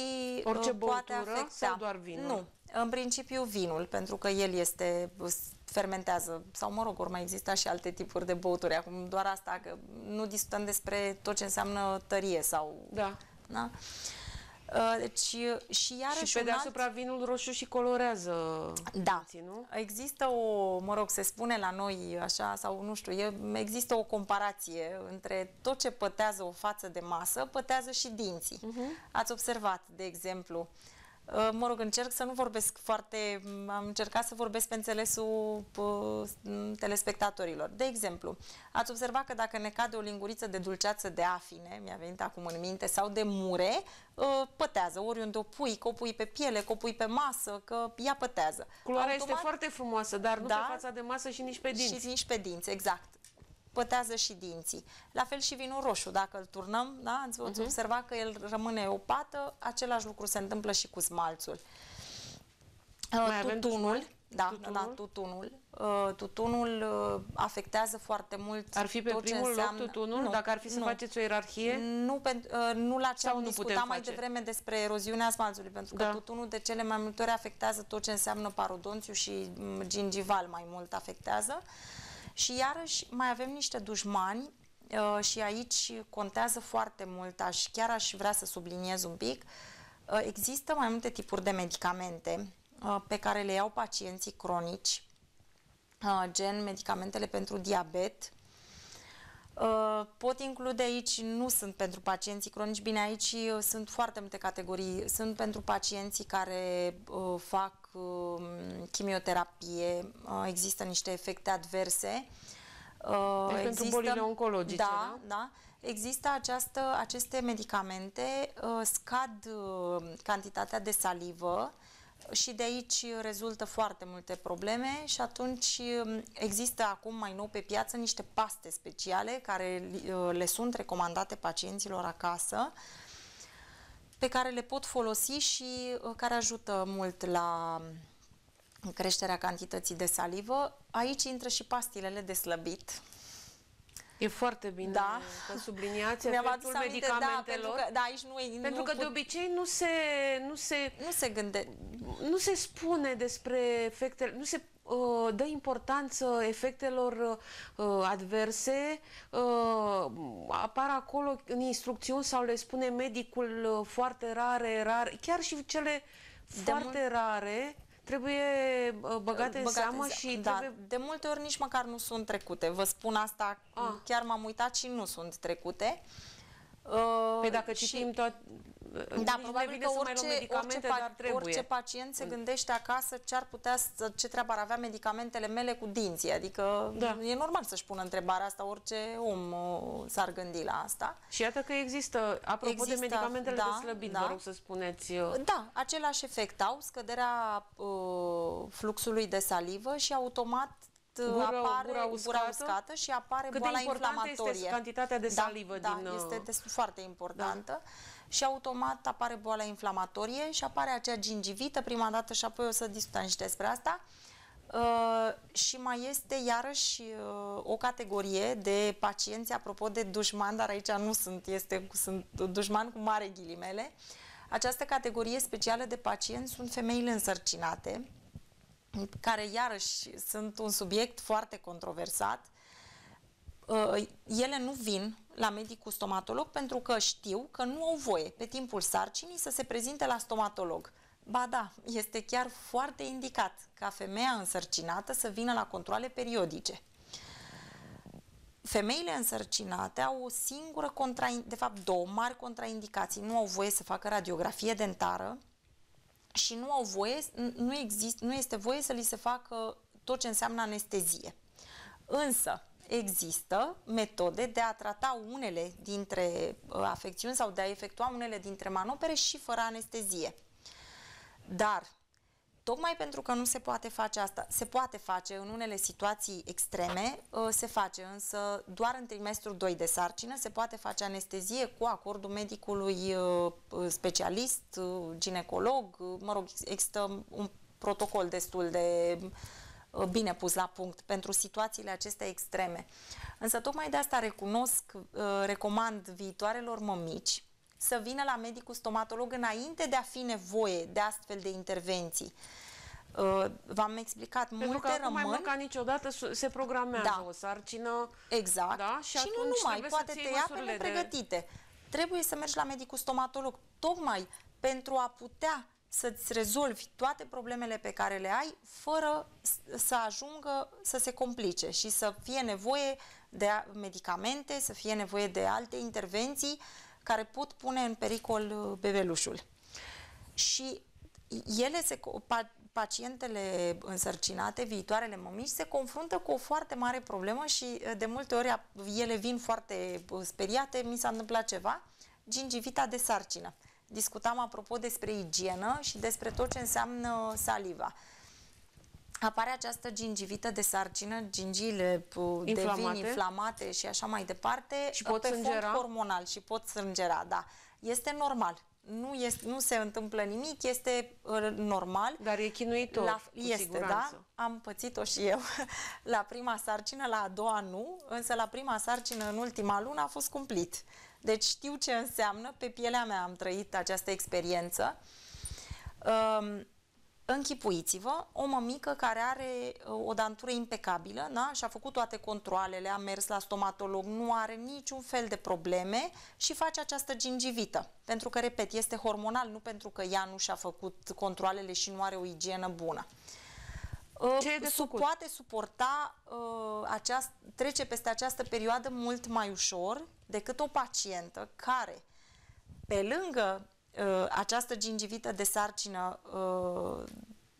Orice uh, poate afecta. sau doar vinul? Nu, în principiu vinul, pentru că el este fermentează, sau mă rog, ori mai exista și alte tipuri de băuturi, acum doar asta, că nu discutăm despre tot ce înseamnă tărie sau... Da. da? Uh, Uh, deci, uh, și iarăși și pe deasupra alt... vinul roșu și colorează da. nu? Există o, mă rog, se spune la noi așa sau nu știu, e, există o comparație între tot ce pătează o față de masă, pătează și dinții. Uh mhm. -huh. Ați observat, de exemplu, uh, Uh, mă rog, încerc să nu vorbesc foarte, mm, am încercat să vorbesc pe înțelesul uh, mm, telespectatorilor. De exemplu, ați observat că dacă ne cade o linguriță de dulceață de afine, mi-a venit acum în minte, sau de mure, uh, pătează oriunde o pui, că o pui pe piele, că o pui pe masă, că ea pătează. Culoarea Automat, este foarte frumoasă, dar nu da, pe fața de masă și nici pe dinți. Și nici pe dinți, exact pătează și dinții. La fel și vinul roșu, dacă îl turnăm, da, ați uh-huh. Mhm. observa că el rămâne o pată, același lucru se întâmplă și cu smalțul. Mai uh, avem tutunul, da, da, tutunul? da, tutunul. Uh, tutunul uh, afectează foarte mult Ar fi pe tot primul înseamnă... loc tutunul? Nu, dacă ar fi să nu. faceți o ierarhie? Nu, pe, uh, nu la ce Sau am discutat mai face? devreme despre eroziunea smalțului, pentru da. că tutunul de cele mai multe ori afectează tot ce înseamnă parodonțiu și mm, gingival mai mult afectează. Uh, și iarăși mai avem niște dușmani uh, și aici contează foarte mult, aș, chiar aș vrea să subliniez un pic, uh, există mai multe tipuri de medicamente uh, pe care le iau pacienții cronici, gen medicamentele pentru diabet, Pot include aici, nu sunt pentru pacienții cronici, bine aici sunt foarte multe categorii, sunt pentru pacienții care fac Mm, chimioterapie, uh, există niște efecte adverse. Uh, deci există, pentru bolile oncologice, da? Da, da. Există această, aceste medicamente, uh, scad cantitatea de salivă și de aici rezultă foarte multe probleme și atunci um, există acum mai nou pe piață niște paste speciale care le sunt recomandate pacienților acasă pe care le pot folosi și uh, care ajută mult la um, creșterea cantității de salivă. Aici intră și pastilele de slăbit. E foarte bine da. că subliniați mi medicamentelor. Da, pentru că, da, aici nu e, pentru nu că de obicei nu se, nu se... Nu se gânde... Nu se spune despre efectele... Nu se Uh, dă importanță efectelor uh, adverse, uh, apar acolo în instrucțiuni sau le spune medicul foarte rare, rare, chiar și cele de foarte mult... rare trebuie băgate în seamă în se... și da, trebuie... De multe ori nici măcar nu sunt trecute. Vă spun asta, ah. chiar m-am uitat și nu sunt trecute. Păi dacă și... toate da, probabil că orice, orice, pa orice pacient se gândește acasă ce ar putea să, ce treabă ar avea medicamentele mele cu dinții, adică da. e normal să-și pună întrebarea asta, orice om uh, s-ar gândi la asta. Și iată că există, apropo există, de medicamentele da, de slăbit, da, vă rog să spuneți. Uh, da, același efect au, scăderea uh, fluxului de salivă și automat uh, gură, apare gura uscată, gura uscată și apare Cât boala inflamatorie. Cât de importantă este cantitatea de da, salivă da, din... Da, este, este foarte importantă. Da și automat apare boala inflamatorie și apare acea gingivită prima dată și apoi o să discutăm și despre asta. Uh, și mai este iarăși uh, o categorie de pacienți, apropo de dușman, dar aici nu sunt, este, sunt dușman cu mare ghilimele. Această categorie specială de pacienți sunt femeile însărcinate, care iarăși sunt un subiect foarte controversat, Uh, ele nu vin la medicul stomatolog pentru că știu că nu au voie pe timpul sarcinii să se prezinte la stomatolog. Ba da, este chiar foarte indicat ca femeia însărcinată să vină la controle periodice. Femeile însărcinate au o singură, contra, de fapt două mari contraindicații. Nu au voie să facă radiografie dentară și nu au voie, nu, exist, nu este voie să li se facă tot ce înseamnă anestezie. Însă, există metode de a trata unele dintre uh, afecțiuni sau de a efectua unele dintre manopere și fără anestezie. Dar, tocmai pentru că nu se poate face asta, se poate face în unele situații extreme, uh, se face însă doar în trimestrul 2 de sarcină, se poate face anestezie cu acordul medicului uh, specialist, ginecolog, mă rog, există un protocol destul de uh, Uh, bine pus la punct pentru situațiile acestea extreme. Însă tocmai de asta recunosc, uh, recomand viitoarelor mămici să vină la medicul stomatolog înainte de a fi nevoie de astfel de intervenții. Uh, v-am explicat, Pentru multe că rămân... mai mult ca niciodată se programează da. o sarcină. Exact. Da? Și, și nu numai, poate te ia nepregătite. De... Trebuie să mergi la medicul stomatolog tocmai pentru a putea să-ți rezolvi toate problemele pe care le ai fără să ajungă să se complice și să fie nevoie de medicamente, să fie nevoie de alte intervenții care pot pune în pericol uh, bebelușul. Și ele se, pacientele însărcinate, viitoarele mămici, se confruntă cu o foarte mare problemă și uh, de multe ori ele vin foarte uh, speriate, mi s-a întâmplat ceva, gingivita de sarcină discutam apropo despre igienă și despre tot ce înseamnă saliva. Apare această gingivită de sarcină, gingiile devin inflamate și așa mai departe, și pot pe sângera? fond hormonal și pot sângera, da. Este normal, nu, este, nu se întâmplă nimic, este uh, normal. Dar e chinuitor, la, Este, da? siguranță. da, am pățit-o și eu. La prima sarcină, la a doua nu, însă la prima sarcină, în ultima lună, a fost cumplit. Deci știu ce înseamnă, pe pielea mea am trăit această experiență. Um, Închipuiți-vă o mămică care are uh, o dantură impecabilă da? și-a făcut toate controlele, a mers la stomatolog, nu are niciun fel de probleme și face această gingivită. Pentru că, repet, este hormonal, nu pentru că ea nu și-a făcut controlele și nu are o igienă bună. Uh, Ce de făcut? poate suporta uh, aceast, trece peste această perioadă mult mai ușor decât o pacientă care, pe lângă uh, această gingivită de sarcină uh,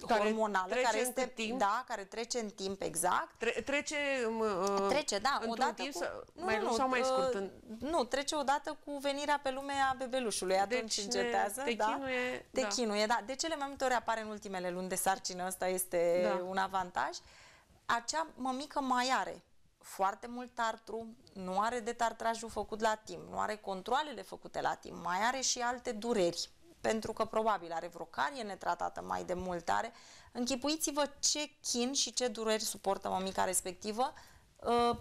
care hormonală care este timp. da, care trece în timp exact. Tre trece um, uh, trece, da, odată timp cu, să, nu, mai nu, lung sau mai uh, scurt. În... Nu, trece odată cu venirea pe lume a bebelușului, deci, atunci deci încetează, te da. Chinuie, te da. chinuie, da. De cele mai multe ori apare în ultimele luni de sarcină, asta este da. un avantaj. Acea mămică mai are foarte mult tartru, nu are detartrajul făcut la timp, nu are controlele făcute la timp, mai are și alte dureri pentru că probabil are vreo carie netratată mai de mult are. Închipuiți-vă ce chin și ce dureri suportă mămica respectivă uh,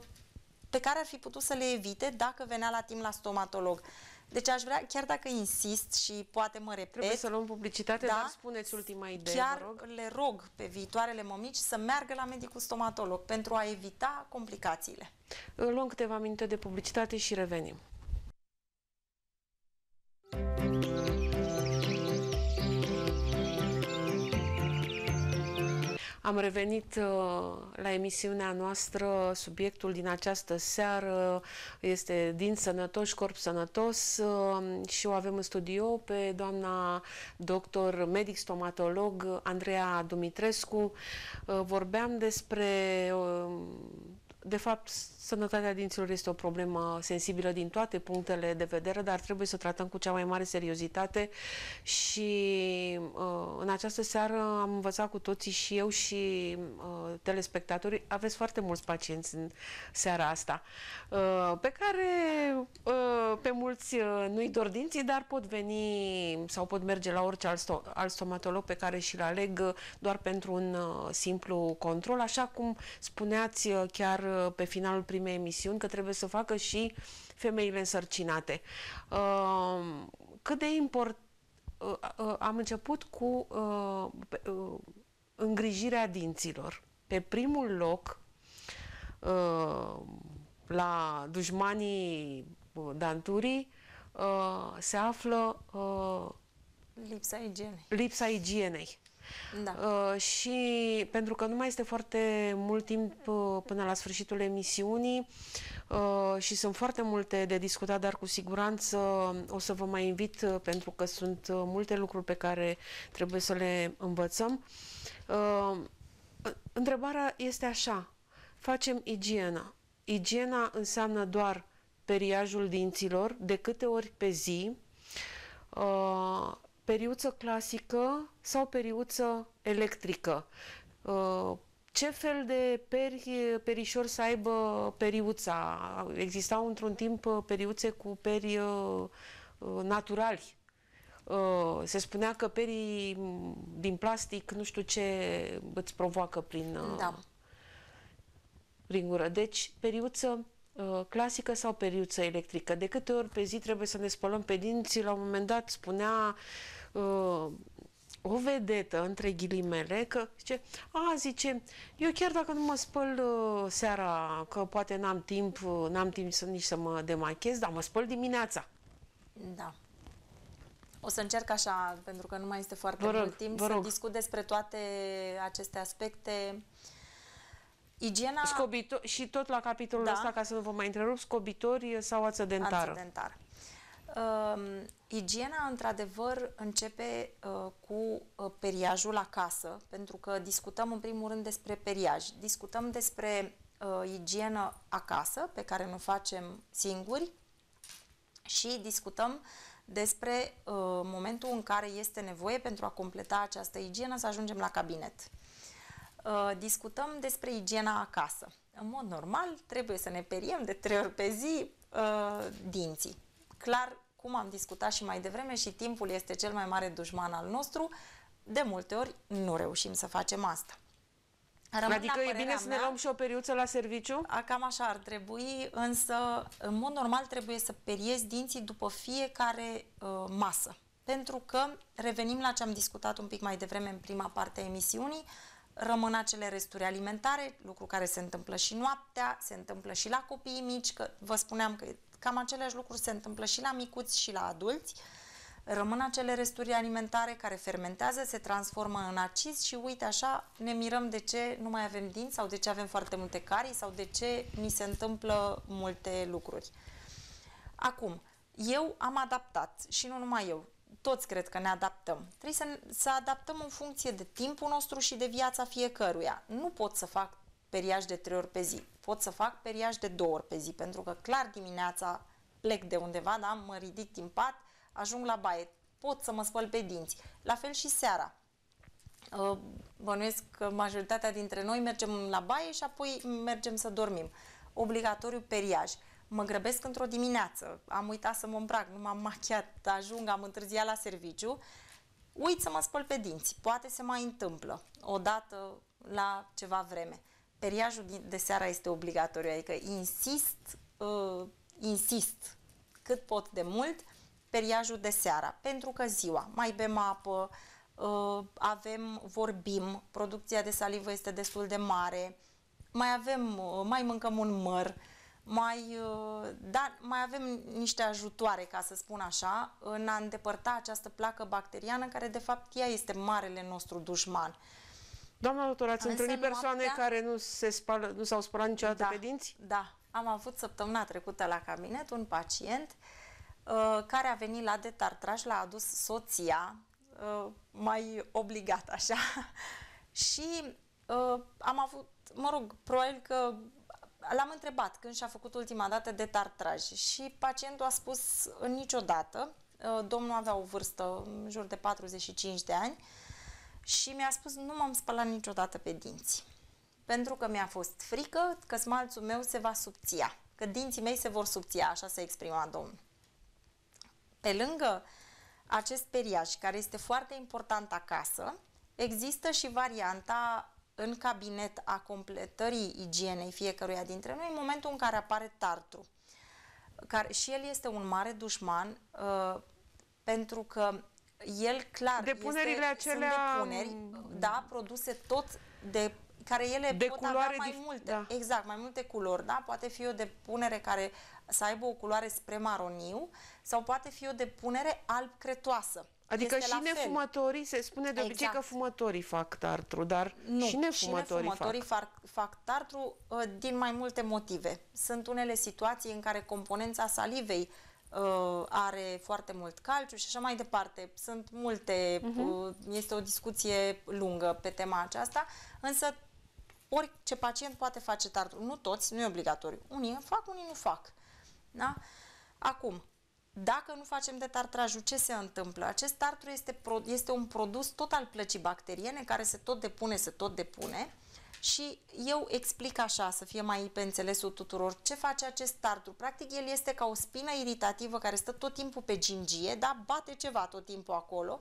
pe care ar fi putut să le evite dacă venea la timp la stomatolog. Deci aș vrea, chiar dacă insist și poate mă repet... Trebuie să luăm publicitate, da, dar spuneți ultima idee, Chiar rog. le rog pe viitoarele mămici să meargă la medicul stomatolog pentru a evita complicațiile. Luăm câteva minute de publicitate și revenim. Thank you. Am revenit uh, la emisiunea noastră. Subiectul din această seară este Din sănătos corp sănătos um, și o avem în studio pe doamna doctor, medic stomatolog Andreea Dumitrescu. Uh, vorbeam despre um, de fapt Sănătatea dinților este o problemă sensibilă din toate punctele de vedere, dar trebuie să o tratăm cu cea mai mare seriozitate și uh, în această seară am învățat cu toții și eu și uh, telespectatorii, aveți foarte mulți pacienți în seara asta, uh, pe care uh, pe mulți uh, nu-i dor dinții, dar pot veni sau pot merge la orice alt, sto alt stomatolog pe care și-l aleg uh, doar pentru un uh, simplu control, așa cum spuneați uh, chiar uh, pe finalul primului prime emisiuni că trebuie să facă și femeile însărcinate. Ehm, cât de important ă, ă, am început cu ă, îngrijirea dinților. Pe primul loc, la dușmanii danturii, se află lipsa igienei. Lipsa igienei. Da. Uh, și pentru că nu mai este foarte mult timp uh, până la sfârșitul emisiunii uh, și sunt foarte multe de discutat, dar cu siguranță o să vă mai invit uh, pentru că sunt uh, multe lucruri pe care trebuie să le învățăm. Uh, întrebarea este așa. Facem igiena. Igiena înseamnă doar periajul dinților de câte ori pe zi, uh, periuță clasică sau periuță electrică. Uh, ce fel de peri, perișor să aibă periuța? Existau într-un timp uh, periuțe cu peri uh, naturali. Se spunea că perii din plastic, nu știu ce îți provoacă prin da. gură. Deci, periuță clasică sau periuță electrică. De câte ori pe zi trebuie să ne spălăm pe dinți? La un moment dat spunea o vedetă, între ghilimele, că zice, a, zice, eu chiar dacă nu mă spăl uh, seara, că poate n-am timp, uh, n-am timp să, nici să mă demachez, dar mă spăl dimineața. Da. O să încerc așa, pentru că nu mai este foarte rog, mult timp, să discut despre toate aceste aspecte. Igiena... Scobito- și tot la capitolul da. ăsta, ca să nu vă mai întrerup, scobitori sau ață dentară. Ață dentară. Uh, igiena, într-adevăr, începe uh, cu uh, periajul acasă, pentru că discutăm în primul rând despre periaj. Discutăm despre uh, igienă acasă, pe care nu facem singuri, și discutăm despre uh, momentul în care este nevoie pentru a completa această igienă să ajungem la cabinet. Uh, discutăm despre igiena acasă. În mod normal, trebuie să ne periem de trei ori pe zi uh, dinții clar cum am discutat și mai devreme și timpul este cel mai mare dușman al nostru, de multe ori nu reușim să facem asta. Rămân adică e bine mea, să ne luăm și o periuță la serviciu? A, cam așa ar trebui, însă în mod normal trebuie să periezi dinții după fiecare uh, masă. Pentru că revenim la ce am discutat un pic mai devreme în prima parte a emisiunii, rămân acele resturi alimentare, lucru care se întâmplă și noaptea, se întâmplă și la copiii mici, că vă spuneam că Cam aceleași lucruri se întâmplă și la micuți și la adulți. Rămân acele resturi alimentare care fermentează, se transformă în acizi și uite așa ne mirăm de ce nu mai avem dinți sau de ce avem foarte multe carii sau de ce ni se întâmplă multe lucruri. Acum, eu am adaptat și nu numai eu, toți cred că ne adaptăm. Trebuie să, să adaptăm în funcție de timpul nostru și de viața fiecăruia. Nu pot să fac periaj de trei ori pe zi pot să fac periaj de două ori pe zi, pentru că clar dimineața plec de undeva, da? mă ridic din pat, ajung la baie, pot să mă spăl pe dinți. La fel și seara. Uh, bănuiesc că majoritatea dintre noi mergem la baie și apoi mergem să dormim. Obligatoriu periaj. Mă grăbesc într-o dimineață, am uitat să mă îmbrac, nu m-am machiat, ajung, am întârziat la serviciu, uit să mă spăl pe dinți. Poate se mai întâmplă o dată la ceva vreme. Periajul de seara este obligatoriu, adică insist, uh, insist cât pot de mult periajul de seara, pentru că ziua mai bem apă, uh, avem, vorbim, producția de salivă este destul de mare, mai avem, uh, mai mâncăm un măr, mai, uh, dar mai avem niște ajutoare, ca să spun așa, în a îndepărta această placă bacteriană, care de fapt ea este marele nostru dușman. Uh, Doamna doctor, ați întâlnit persoane noaptea? care nu, s-au spălat niciodată da, pe dinți? Da. Am avut săptămâna trecută la cabinet un pacient uh, care a venit la detartraj, l-a adus soția, uh, mai obligat așa, și uh, am avut, mă rog, probabil că l-am întrebat când și-a făcut ultima dată detartraj și pacientul a spus niciodată, uh, domnul avea o vârstă în jur de 45 de ani, și mi-a spus nu m-am spălat niciodată pe dinți pentru că mi-a fost frică că smalțul meu se va subția, că dinții mei se vor subția, așa se exprima domnul. Pe lângă acest periaj, care este foarte important acasă, există și varianta în cabinet a completării igienei fiecăruia dintre noi în momentul în care apare tartru. Care, și el este un mare dușman uh, pentru că el clar depunerile este, acelea... depuneri, mm. da, produse tot de care ele de pot culoare avea mai multe, da. exact, mai multe culori, da? Poate fi o depunere care să aibă o culoare spre maroniu sau poate fi o depunere alb-cretoasă. Adică este și nefumătorii, se spune de exact. obicei că exact. fumătorii fac tartru, dar nu, și nefumătorii, și nefumătorii fac. fac, tartru uh, din mai multe motive. Sunt unele situații în care componența salivei uh, uh, are foarte mult calciu și așa mai departe. Sunt multe, uh-huh. uh, este o discuție lungă pe tema aceasta, însă orice pacient poate face tartru, Nu toți, nu e obligatoriu. Unii fac, unii nu fac. Da? Acum, dacă nu facem de tartraju, ce se întâmplă? Acest tartru este, pro, este un produs tot al plăcii bacteriene care se tot depune, se tot depune și eu explic așa, să fie mai pe înțelesul tuturor, ce face acest tartru. Practic, el este ca o spină iritativă care stă tot timpul pe gingie, da? bate ceva tot timpul acolo.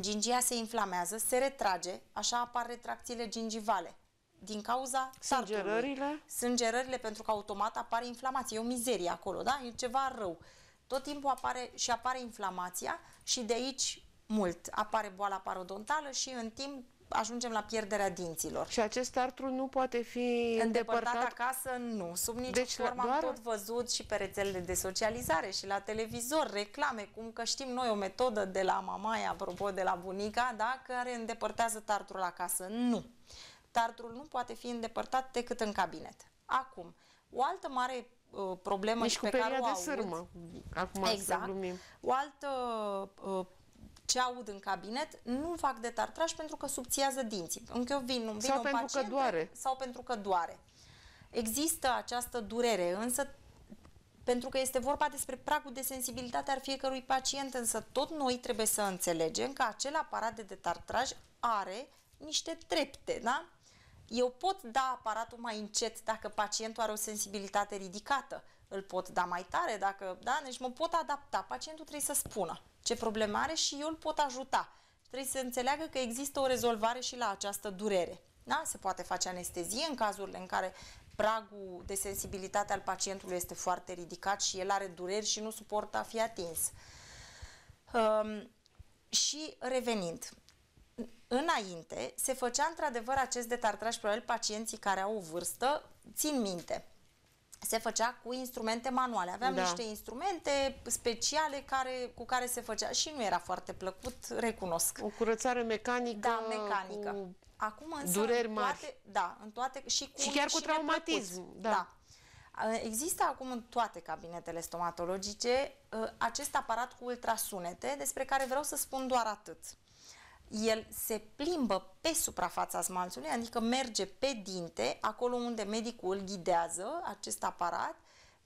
Gingia se inflamează, se retrage, așa apar retracțiile gingivale din cauza sângerările. Tartului. Sângerările, pentru că automat apare inflamație, e o mizerie acolo, da? E ceva rău. Tot timpul apare și apare inflamația și de aici mult apare boala parodontală și în timp ajungem la pierderea dinților. Și acest artru nu poate fi îndepărtat, îndepărtat acasă? Nu, sub nicio deci, formă doar... am tot văzut și pe rețelele de socializare și la televizor reclame, cum că știm noi o metodă de la mamaia, apropo de la bunica, da, care îndepărtează tartrul acasă. Nu. Tartrul nu poate fi îndepărtat decât în cabinet. Acum, o altă mare uh, problemă Nici și pe care o de sârmă. Acum exact. O altă uh, ce aud în cabinet, nu fac detartraj, pentru că subțiază dinții. Încă eu vin, nu vin sau un pentru pacient, că doare. Sau pentru că doare. Există această durere, însă pentru că este vorba despre pragul de sensibilitate al fiecărui pacient, însă tot noi trebuie să înțelegem că acel aparat de detartraj are niște trepte, da? Eu pot da aparatul mai încet dacă pacientul are o sensibilitate ridicată, îl pot da mai tare dacă, da? Deci mă pot adapta, pacientul trebuie să spună ce probleme are și eu îl pot ajuta. Trebuie să înțeleagă că există o rezolvare și la această durere. Da? Se poate face anestezie în cazurile în care pragul de sensibilitate al pacientului este foarte ridicat și el are dureri și nu suportă a fi atins. Um, și revenind, înainte se făcea într-adevăr acest detartraj, probabil pacienții care au o vârstă țin minte se făcea cu instrumente manuale. Aveam da. niște instrumente speciale care, cu care se făcea și nu era foarte plăcut, recunosc. O curățare mecanică. Da, mecanică. Cu Acum însă dureri mari. În toate, da, în toate și cu și chiar cu traumatism, da. da. Există acum în toate cabinetele stomatologice ă, acest aparat cu ultrasunete despre care vreau să spun doar atât el se plimbă pe suprafața smalțului, adică merge pe dinte, acolo unde medicul ghidează acest aparat,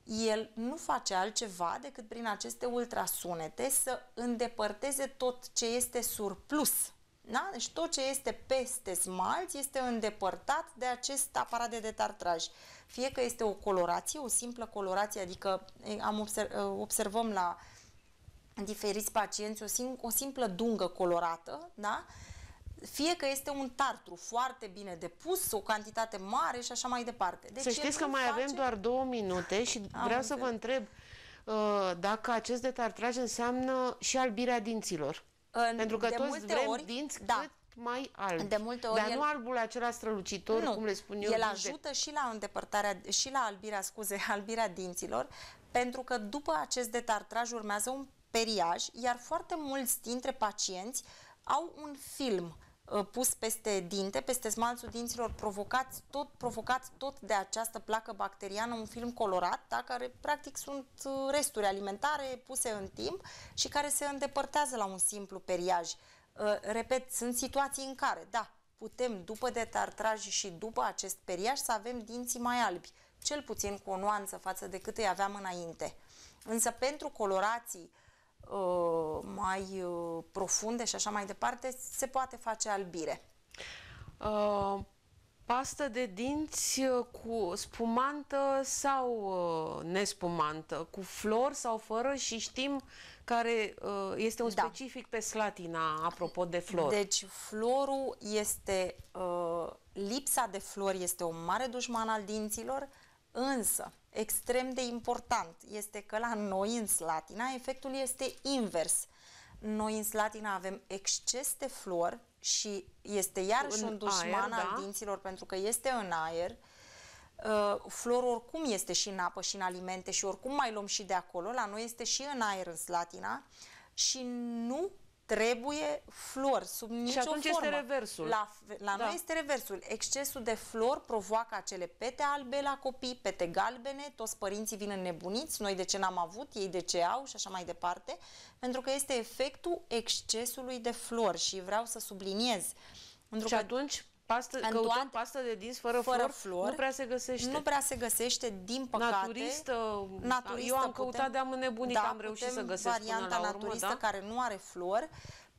el nu face altceva decât prin aceste ultrasunete să îndepărteze tot ce este surplus. Da? Deci tot ce este peste smalț este îndepărtat de acest aparat de detartraj. Fie că este o colorație, o simplă colorație, adică am observ, observăm la diferiți pacienți o, sim o simplă dungă colorată, da? fie că este un tartru foarte bine depus, o cantitate mare și așa mai departe. Deci să știți că mai face... avem doar două minute și Am vreau să vă întreb uh, dacă acest detartraj înseamnă și albirea dinților. În, Pentru că toți vrem ori, dinți da. cât mai albi. De multe ori Dar el... nu albul acela strălucitor, nu, cum le spun eu. El ajută de... și la îndepărtarea, și la albirea, scuze, albirea dinților, pentru că după acest detartraj urmează un periaj, iar foarte mulți dintre pacienți au un film uh, pus peste dinte, peste smalțul dinților, provocat tot, provocat tot de această placă bacteriană, un film colorat, da, care practic sunt uh, resturi alimentare puse în timp și care se îndepărtează la un simplu periaj. Uh, repet, sunt situații în care, da, putem după detartraj și după acest periaj să avem dinții mai albi, cel puțin cu o nuanță față de cât îi aveam înainte. Însă pentru colorații Uh, mai uh, profunde și așa mai departe, se poate face albire. Uh, pastă de dinți uh, cu spumantă sau uh, nespumantă, cu flori sau fără și știm care uh, este un da. specific pe Slatina, apropo de flori. Deci florul este, uh, lipsa de flori este o mare dușman al dinților, Însă, extrem de important este că la noi în Slatina efectul este invers. Noi în Slatina avem exces de flor și este iarăși un dușman aer, al da? dinților pentru că este în aer. Uh, flor oricum este și în apă și în alimente și oricum mai luăm și de acolo, la noi este și în aer în Slatina și nu trebuie flori, sub nicio formă. Și atunci formă. este reversul. La, la da. noi este reversul. Excesul de flori provoacă acele pete albe la copii, pete galbene, toți părinții vin înnebuniți, noi de ce n-am avut, ei de ce au și așa mai departe, pentru că este efectul excesului de flori și vreau să subliniez. Pentru și că... atunci pastă, în căutăm toate, pastă de dinți fără, fără flor, flor, nu prea se găsește. Nu prea se găsește, din păcate. Naturistă, naturistă eu am căutat de-am înnebunit, da, am reușit să găsesc varianta până la urmă, naturistă da? care nu are flori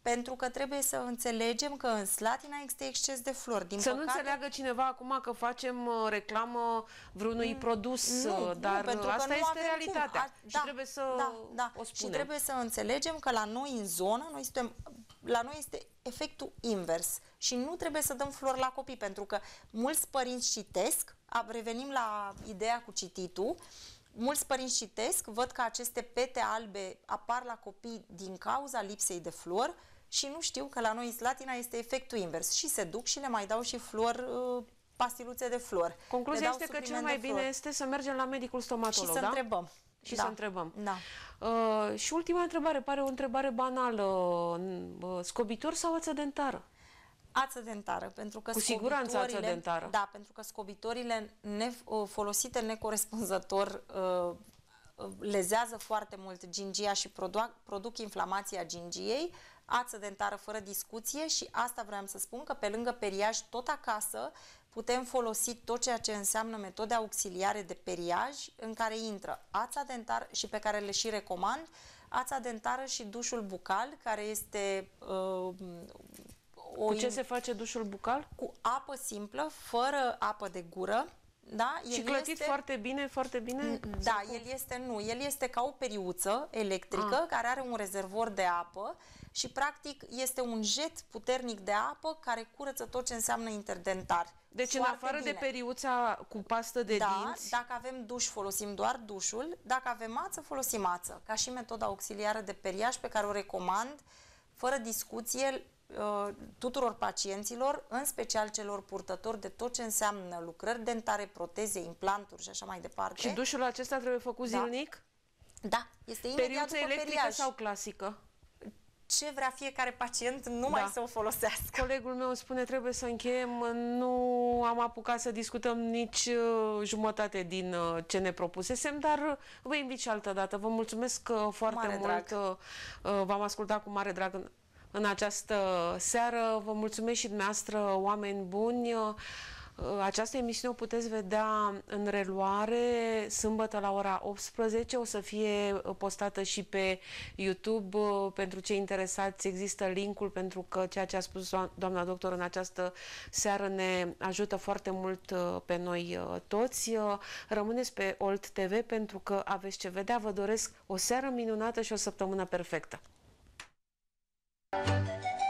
pentru că trebuie să înțelegem că în Slatina există exces de flori. Din să păcate, nu înțeleagă cineva acum că facem uh, reclamă vreunui mm, produs, nu, uh, dar nu, pentru uh, asta că nu este realitatea. A, și da, trebuie să da, da. o spunem. Și trebuie să înțelegem că la noi în zonă, noi suntem, la noi este efectul invers și nu trebuie să dăm flori la copii, pentru că mulți părinți citesc, revenim la ideea cu cititul, Mulți părinți citesc, văd că aceste pete albe apar la copii din cauza lipsei de flori și nu știu că la noi slatina este efectul invers și se duc și le mai dau și flor uh, pastiluțe de flor. Concluzia este că cel mai bine este să mergem la medicul stomatolog, Și să da? întrebăm. Și da. să întrebăm. Da. Uh, și ultima întrebare, pare o întrebare banală. Uh, scobitor sau ață dentară? Ață dentară, pentru că Cu siguranță ață dentară. Da, pentru că scobitorile ne, uh, folosite necorespunzător uh, lezează foarte mult gingia și produc, produc inflamația gingiei, ață dentară fără discuție și asta vreau să spun că pe lângă periaj tot acasă putem folosi tot ceea ce înseamnă metode auxiliare de periaj în care intră ața dentară și pe care le și recomand, ața dentară și dușul bucal care este uh, o... Cu ce se face dușul bucal? Cu apă simplă, fără apă de gură, da? El și clătit este... foarte bine, foarte bine? Mm, mm, da, el este, nu, el este ca o periuță electrică ah. care are un rezervor de apă și practic este un jet puternic de apă care curăță tot ce înseamnă interdentar. Deci foarte în afară bine. de periuța cu pastă de da, dinți? dacă avem duș folosim doar dușul, dacă avem ață folosim ață, ca și metoda auxiliară de periaș pe care o recomand fără discuție Uh, tuturor pacienților, în special celor purtători de tot ce înseamnă lucrări dentare, proteze, implanturi și așa mai departe. Și dușul acesta trebuie făcut da. zilnic? Da, este imediat Periuță după electrică periaj. sau clasică? ce vrea fiecare pacient numai da. să o folosească. Colegul meu spune trebuie să încheiem, nu am apucat să discutăm nici uh, jumătate din uh, ce ne propusesem, dar vă invit și altă dată. Vă mulțumesc foarte mare mult, v-am ascultat cu mare drag în această seară. Vă mulțumesc și dumneavoastră, oameni buni. Această emisiune o puteți vedea în reluare sâmbătă la ora 18, o să fie postată și pe YouTube. Pentru cei interesați există linkul pentru că ceea ce a spus doamna doctor în această seară ne ajută foarte mult uh, pe noi uh, toți. Uh, rămâneți pe Old TV pentru că aveți ce vedea. Vă doresc o seară minunată și o săptămână perfectă. Música